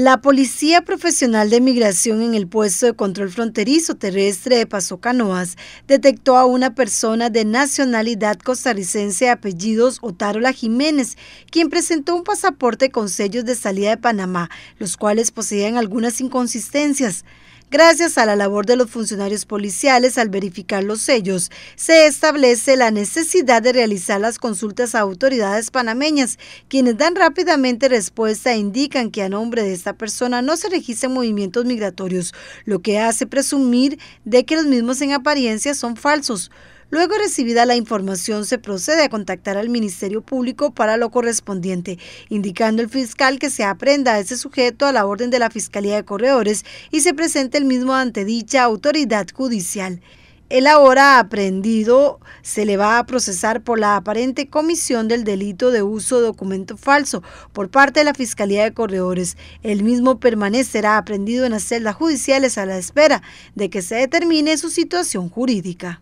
La Policía Profesional de Migración en el puesto de control fronterizo terrestre de Paso Canoas detectó a una persona de nacionalidad costarricense apellidos Otárola Jiménez, quien presentó un pasaporte con sellos de salida de Panamá, los cuales poseían algunas inconsistencias. Gracias a la labor de los funcionarios policiales al verificar los sellos, se establece la necesidad de realizar las consultas a autoridades panameñas, quienes dan rápidamente respuesta e indican que a nombre de esta persona no se registran movimientos migratorios, lo que hace presumir de que los mismos en apariencia son falsos. Luego recibida la información, se procede a contactar al Ministerio Público para lo correspondiente, indicando al fiscal que se aprenda a ese sujeto a la orden de la Fiscalía de Corredores y se presente el mismo ante dicha autoridad judicial. El ahora aprendido se le va a procesar por la aparente comisión del delito de uso de documento falso por parte de la Fiscalía de Corredores. El mismo permanecerá aprendido en las celdas judiciales a la espera de que se determine su situación jurídica.